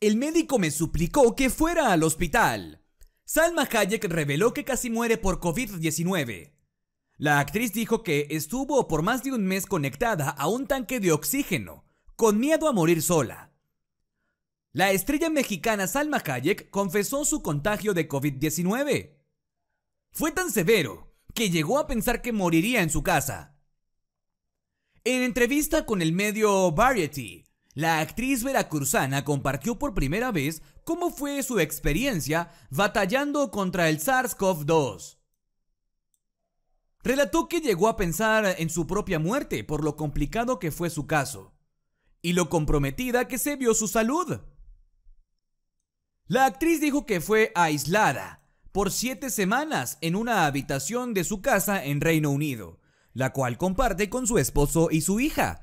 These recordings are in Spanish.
El médico me suplicó que fuera al hospital. Salma Hayek reveló que casi muere por COVID-19. La actriz dijo que estuvo por más de un mes conectada a un tanque de oxígeno, con miedo a morir sola. La estrella mexicana Salma Hayek confesó su contagio de COVID-19. Fue tan severo que llegó a pensar que moriría en su casa. En entrevista con el medio Variety, la actriz veracruzana compartió por primera vez cómo fue su experiencia batallando contra el SARS-CoV-2. Relató que llegó a pensar en su propia muerte por lo complicado que fue su caso y lo comprometida que se vio su salud. La actriz dijo que fue aislada por siete semanas en una habitación de su casa en Reino Unido, la cual comparte con su esposo y su hija,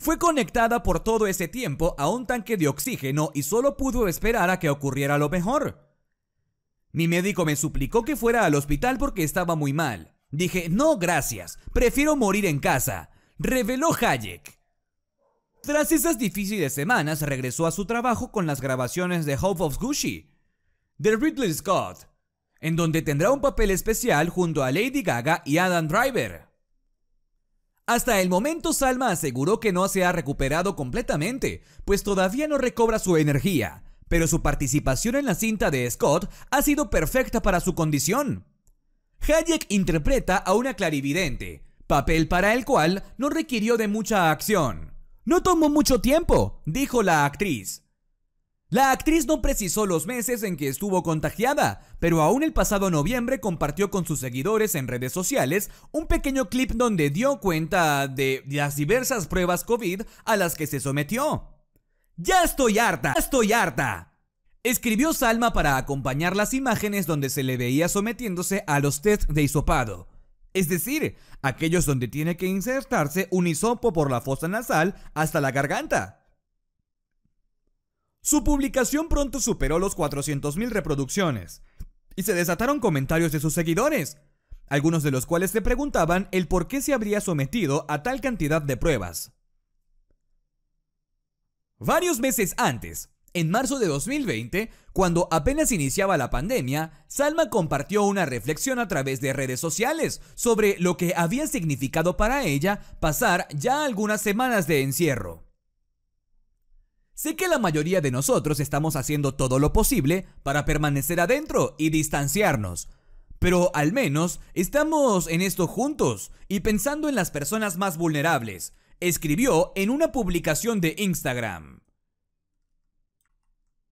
fue conectada por todo ese tiempo a un tanque de oxígeno y solo pudo esperar a que ocurriera lo mejor. Mi médico me suplicó que fuera al hospital porque estaba muy mal. Dije, no gracias, prefiero morir en casa, reveló Hayek. Tras esas difíciles semanas regresó a su trabajo con las grabaciones de Hope of Gucci, de Ridley Scott, en donde tendrá un papel especial junto a Lady Gaga y Adam Driver. Hasta el momento Salma aseguró que no se ha recuperado completamente, pues todavía no recobra su energía, pero su participación en la cinta de Scott ha sido perfecta para su condición. Hayek interpreta a una clarividente, papel para el cual no requirió de mucha acción. No tomó mucho tiempo, dijo la actriz. La actriz no precisó los meses en que estuvo contagiada, pero aún el pasado noviembre compartió con sus seguidores en redes sociales un pequeño clip donde dio cuenta de las diversas pruebas COVID a las que se sometió. ¡Ya estoy harta! estoy harta! Escribió Salma para acompañar las imágenes donde se le veía sometiéndose a los test de hisopado. Es decir, aquellos donde tiene que insertarse un hisopo por la fosa nasal hasta la garganta. Su publicación pronto superó los 400.000 reproducciones y se desataron comentarios de sus seguidores, algunos de los cuales le preguntaban el por qué se habría sometido a tal cantidad de pruebas. Varios meses antes, en marzo de 2020, cuando apenas iniciaba la pandemia, Salma compartió una reflexión a través de redes sociales sobre lo que había significado para ella pasar ya algunas semanas de encierro. Sé que la mayoría de nosotros estamos haciendo todo lo posible para permanecer adentro y distanciarnos, pero al menos estamos en esto juntos y pensando en las personas más vulnerables, escribió en una publicación de Instagram.